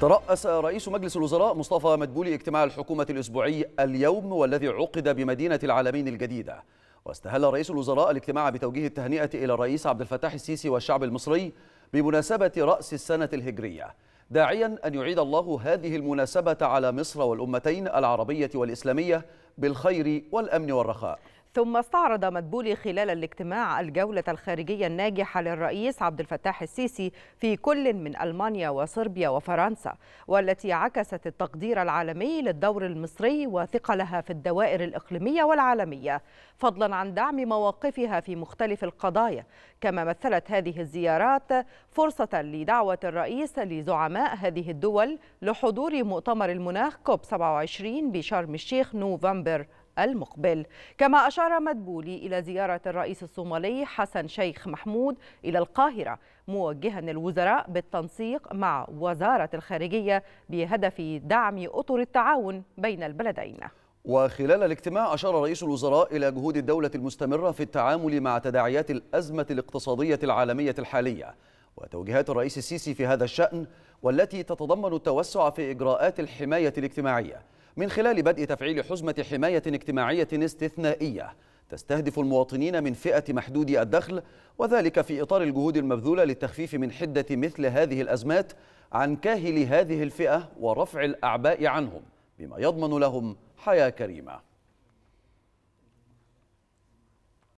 ترأس رئيس مجلس الوزراء مصطفى مدبولي اجتماع الحكومة الأسبوعي اليوم والذي عقد بمدينة العالمين الجديدة واستهل رئيس الوزراء الاجتماع بتوجيه التهنئة إلى الرئيس عبد الفتاح السيسي والشعب المصري بمناسبة رأس السنة الهجرية داعيا أن يعيد الله هذه المناسبة على مصر والأمتين العربية والإسلامية بالخير والأمن والرخاء ثم استعرض مدبولي خلال الاجتماع الجولة الخارجية الناجحة للرئيس عبد الفتاح السيسي في كل من ألمانيا وصربيا وفرنسا والتي عكست التقدير العالمي للدور المصري وثقلها في الدوائر الإقليمية والعالمية فضلا عن دعم مواقفها في مختلف القضايا كما مثلت هذه الزيارات فرصة لدعوة الرئيس لزعماء هذه الدول لحضور مؤتمر المناخ كوب 27 بشرم الشيخ نوفمبر المقبل كما أشار مدبولي إلى زيارة الرئيس الصومالي حسن شيخ محمود إلى القاهرة موجها الوزراء بالتنسيق مع وزارة الخارجية بهدف دعم أطر التعاون بين البلدين وخلال الاجتماع أشار رئيس الوزراء إلى جهود الدولة المستمرة في التعامل مع تداعيات الأزمة الاقتصادية العالمية الحالية وتوجيهات الرئيس السيسي في هذا الشأن والتي تتضمن التوسع في إجراءات الحماية الاجتماعية من خلال بدء تفعيل حزمة حماية اجتماعية استثنائية تستهدف المواطنين من فئة محدود الدخل وذلك في إطار الجهود المبذولة للتخفيف من حدة مثل هذه الأزمات عن كاهل هذه الفئة ورفع الأعباء عنهم بما يضمن لهم حياة كريمة